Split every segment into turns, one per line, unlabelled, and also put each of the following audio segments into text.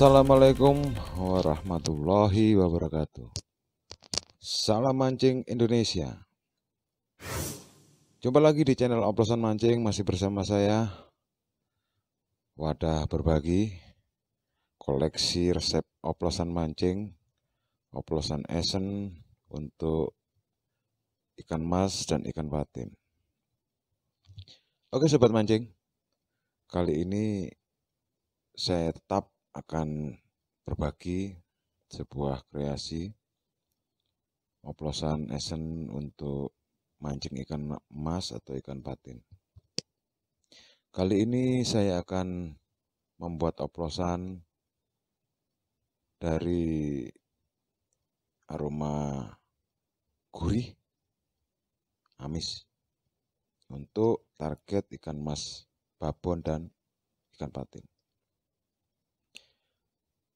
Assalamualaikum warahmatullahi wabarakatuh. Salam mancing Indonesia. Jumpa lagi di channel Oplosan Mancing masih bersama saya Wadah Berbagi koleksi resep oplosan mancing, oplosan Essen untuk ikan mas dan ikan patin. Oke sobat mancing, kali ini saya tetap akan berbagi sebuah kreasi oplosan esen untuk mancing ikan emas atau ikan patin. Kali ini saya akan membuat oplosan dari aroma gurih amis untuk target ikan emas babon dan ikan patin.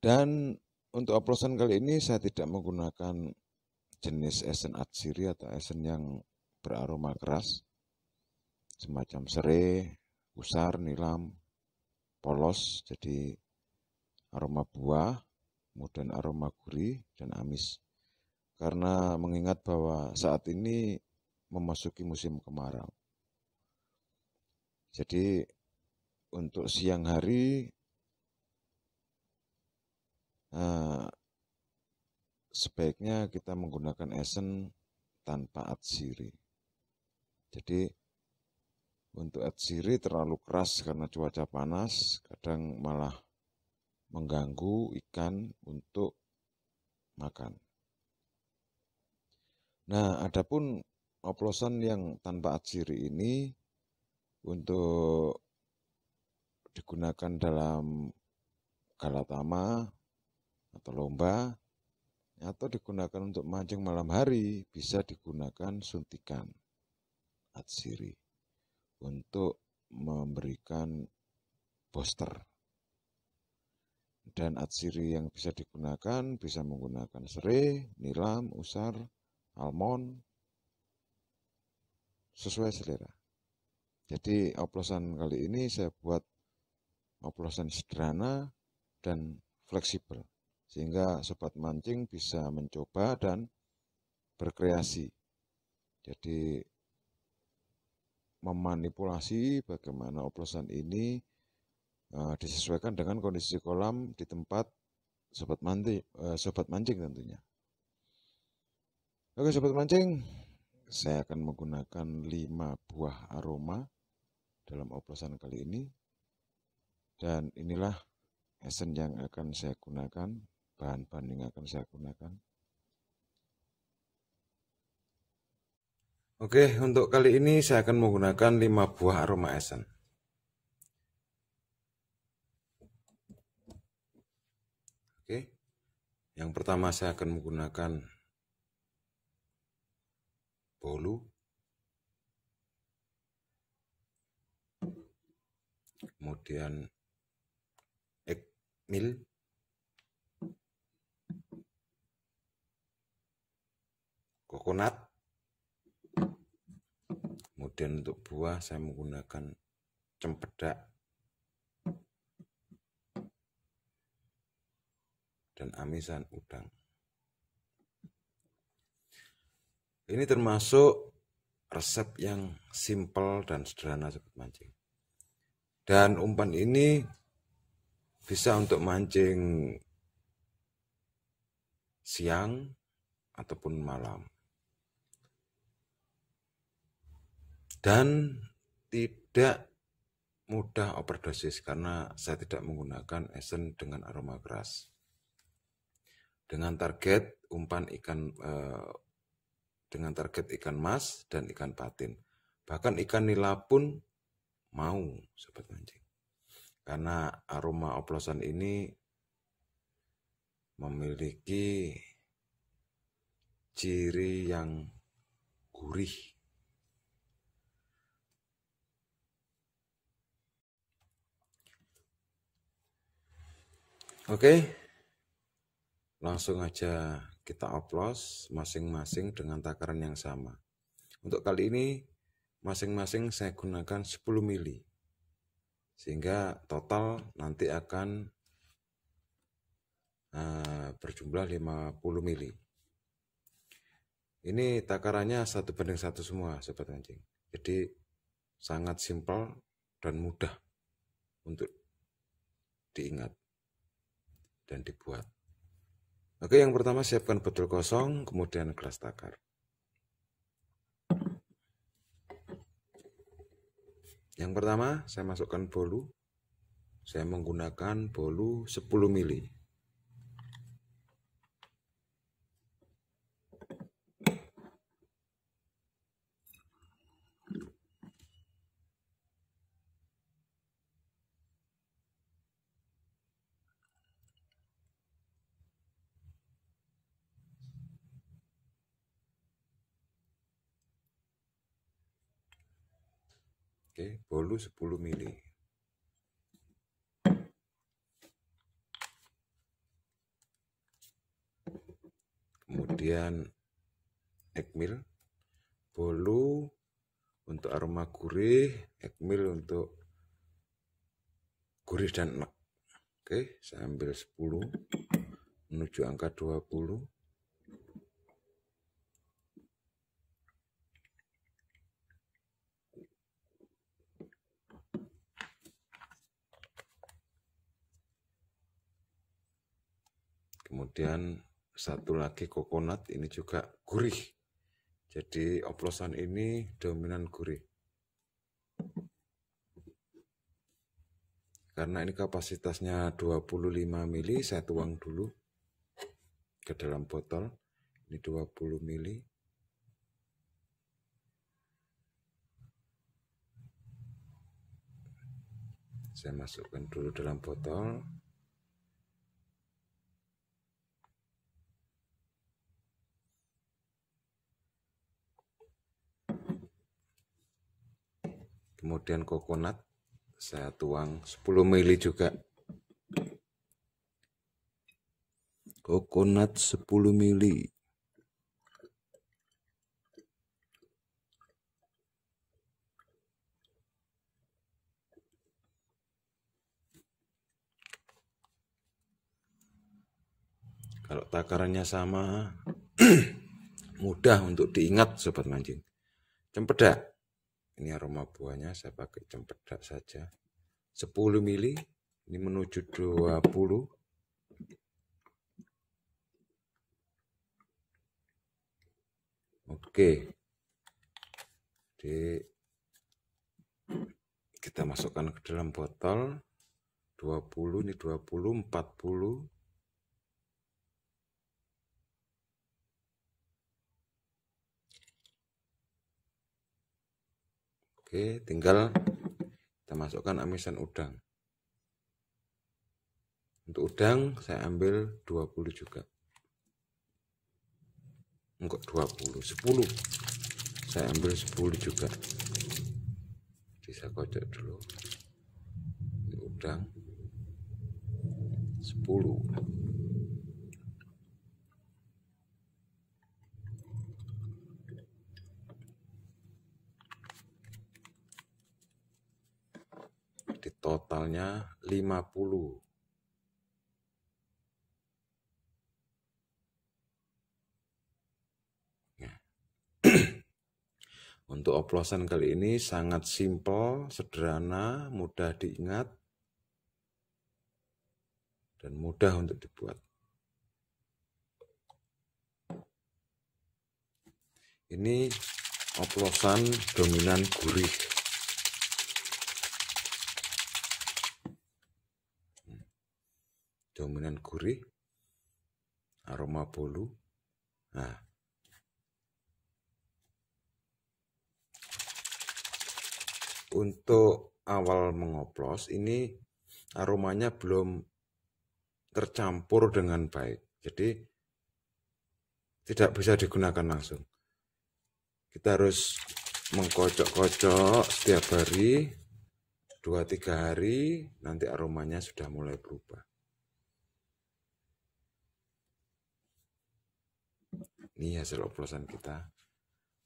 Dan untuk oplosan kali ini saya tidak menggunakan jenis esen atsiri atau esen yang beraroma keras semacam serai, usar, nilam, polos jadi aroma buah, kemudian aroma gurih dan amis. Karena mengingat bahwa saat ini memasuki musim kemarau. Jadi untuk siang hari Eh, sebaiknya kita menggunakan esen tanpa atsiri. Jadi untuk atsiri terlalu keras karena cuaca panas, kadang malah mengganggu ikan untuk makan. Nah, adapun oplosan yang tanpa atsiri ini untuk digunakan dalam galatama atau lomba atau digunakan untuk mancing malam hari bisa digunakan suntikan atsiri untuk memberikan booster dan atsiri yang bisa digunakan bisa menggunakan serai, nilam, usar, almond sesuai selera. Jadi oplosan kali ini saya buat oplosan sederhana dan fleksibel. Sehingga sobat mancing bisa mencoba dan berkreasi. Jadi memanipulasi bagaimana oplosan ini uh, disesuaikan dengan kondisi kolam di tempat sobat mancing, uh, eh, sobat mancing tentunya. Oke sobat mancing, saya akan menggunakan 5 buah aroma dalam oplosan kali ini. Dan inilah esen yang akan saya gunakan bahan banding akan saya gunakan. Oke, untuk kali ini saya akan menggunakan 5 buah aroma esen. Oke. Yang pertama saya akan menggunakan bolu. Kemudian egg meal. coconut. Kemudian untuk buah saya menggunakan cempedak dan amisan udang. Ini termasuk resep yang simple dan sederhana sebut mancing. Dan umpan ini bisa untuk mancing siang ataupun malam. dan tidak mudah overdosis karena saya tidak menggunakan esen dengan aroma keras. Dengan target umpan ikan eh, dengan target ikan mas dan ikan patin. Bahkan ikan nila pun mau sobat mancing. Karena aroma oplosan ini memiliki ciri yang gurih Oke, langsung aja kita oplos masing-masing dengan takaran yang sama. Untuk kali ini masing-masing saya gunakan 10 mili. Sehingga total nanti akan uh, berjumlah 50 mili. Ini takarannya satu banding satu semua sobat anjing. Jadi sangat simpel dan mudah untuk diingat dan dibuat. Oke, yang pertama siapkan betul kosong, kemudian kelas takar. Yang pertama, saya masukkan bolu. Saya menggunakan bolu 10 mili. Oke, bolu 10 mili. Kemudian ekmil bolu untuk aroma gurih, ekmil untuk gurih dan enak. Oke, saya ambil 10 menuju angka 20. Kemudian satu lagi coconut ini juga gurih. Jadi oplosan ini dominan gurih. Karena ini kapasitasnya 25 ml, saya tuang dulu ke dalam botol. Ini 20 ml. Saya masukkan dulu dalam botol. Kemudian coconut saya tuang 10 mili juga. Coconut 10 mili. Kalau takarannya sama, mudah untuk diingat sobat mancing. Cempedak ini aroma buahnya saya pakai cempedak saja 10 mili ini menuju 20 oke jadi kita masukkan ke dalam botol 20 ini 20 40 Oke, tinggal kita masukkan amisan udang. Untuk udang saya ambil 20 juga. Enggak 20, 10. Saya ambil 10 juga. Bisa kocok dulu. Ini udang 10. di totalnya 50. puluh. Ya. Untuk oplosan kali ini sangat simpel, sederhana, mudah diingat, dan mudah untuk dibuat. Ini oplosan dominan gurih. dominan gurih, aroma bolu. Nah, untuk awal mengoplos ini aromanya belum tercampur dengan baik. Jadi tidak bisa digunakan langsung. Kita harus mengkocok-kocok setiap hari, 2-3 hari, nanti aromanya sudah mulai berubah. Ini hasil oplosan kita.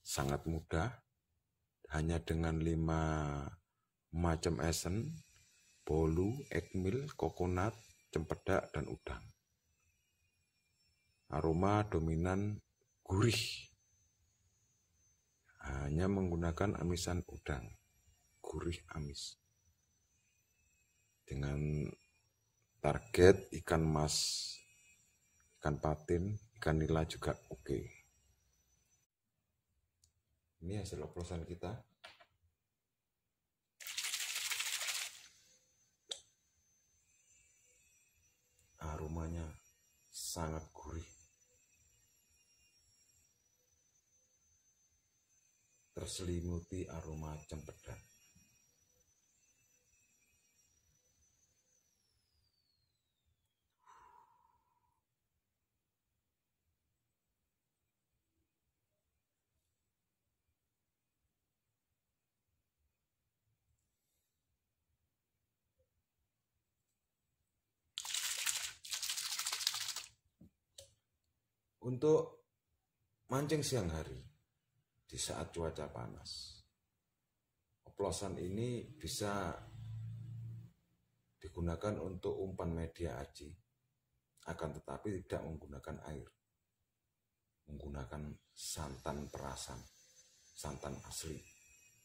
Sangat mudah. Hanya dengan lima macam esen, bolu, ekmil, kokonat, cempedak, dan udang. Aroma dominan gurih. Hanya menggunakan amisan udang. Gurih amis. Dengan target ikan mas, ikan patin, Kanila juga oke. Okay. Ini hasil oplosan kita. Aromanya sangat gurih. Terselimuti aroma cempedak. untuk mancing siang hari di saat cuaca panas. Oplosan ini bisa digunakan untuk umpan media aji, akan tetapi tidak menggunakan air, menggunakan santan perasan, santan asli,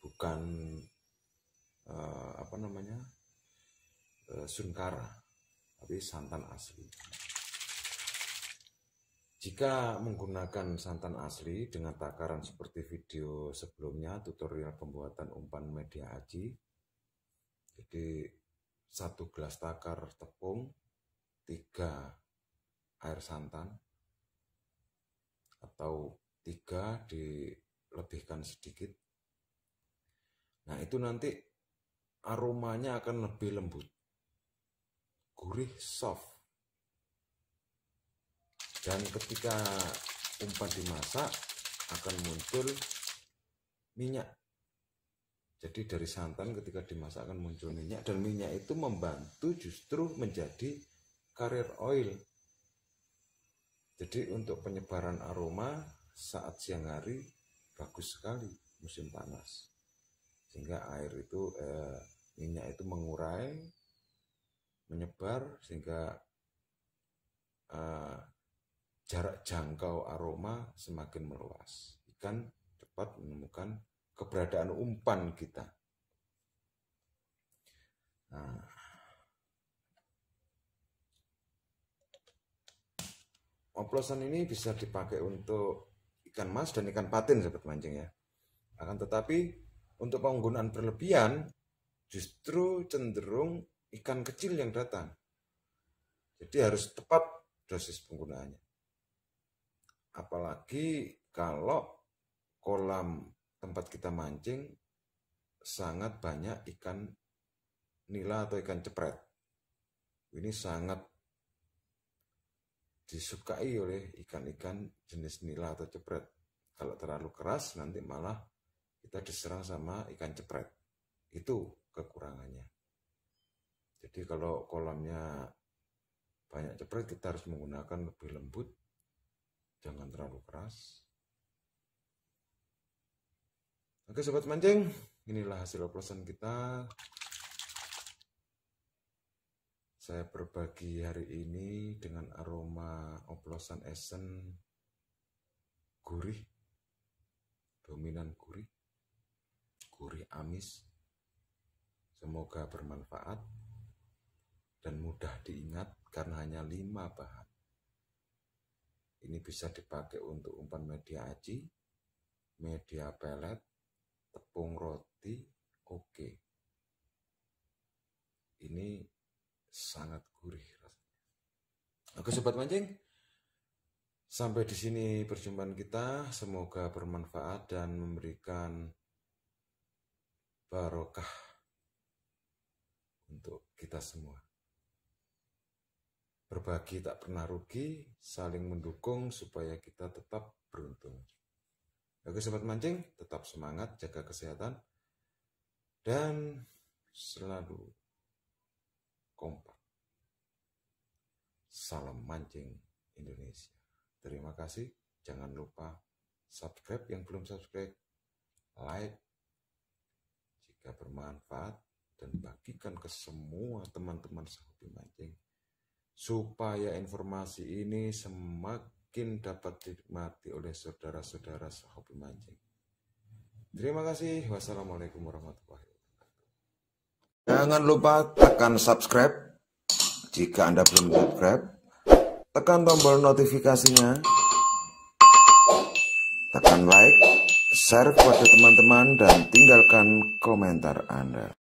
bukan eh, apa namanya eh, sunkara, tapi santan asli. Jika menggunakan santan asli dengan takaran seperti video sebelumnya tutorial pembuatan umpan media aji. Jadi satu gelas takar tepung, tiga air santan atau tiga dilebihkan sedikit. Nah, itu nanti aromanya akan lebih lembut. Gurih soft dan ketika umpan dimasak akan muncul minyak jadi dari santan ketika dimasak akan muncul minyak dan minyak itu membantu justru menjadi karir oil jadi untuk penyebaran aroma saat siang hari bagus sekali musim panas sehingga air itu eh, minyak itu mengurai menyebar sehingga jarak jangkau aroma semakin meluas. Ikan cepat menemukan keberadaan umpan kita. Nah. Oplosan ini bisa dipakai untuk ikan mas dan ikan patin sahabat mancing ya. Akan tetapi untuk penggunaan berlebihan justru cenderung ikan kecil yang datang. Jadi harus tepat dosis penggunaannya. Apalagi kalau kolam tempat kita mancing sangat banyak ikan nila atau ikan cepret. Ini sangat disukai oleh ikan-ikan jenis nila atau cepret. Kalau terlalu keras nanti malah kita diserang sama ikan cepret. Itu kekurangannya. Jadi kalau kolamnya banyak cepret kita harus menggunakan lebih lembut jangan terlalu keras oke sobat mancing inilah hasil oplosan kita saya berbagi hari ini dengan aroma oplosan esen gurih dominan gurih gurih amis semoga bermanfaat dan mudah diingat karena hanya lima bahan ini bisa dipakai untuk umpan media aci, media pelet, tepung roti, oke. Okay. Ini sangat gurih rasanya. Oke sobat mancing, sampai di sini perjumpaan kita. Semoga bermanfaat dan memberikan barokah untuk kita semua berbagi tak pernah rugi, saling mendukung supaya kita tetap beruntung. Oke sobat mancing, tetap semangat, jaga kesehatan, dan selalu kompak. Salam mancing Indonesia. Terima kasih, jangan lupa subscribe yang belum subscribe, like jika bermanfaat, dan bagikan ke semua teman-teman sahabat supaya informasi ini semakin dapat dinikmati oleh saudara-saudara sahabat mancing. Terima kasih. Wassalamualaikum warahmatullahi wabarakatuh. Jangan lupa tekan subscribe jika Anda belum subscribe. Tekan tombol notifikasinya. Tekan like, share kepada teman-teman, dan tinggalkan komentar Anda.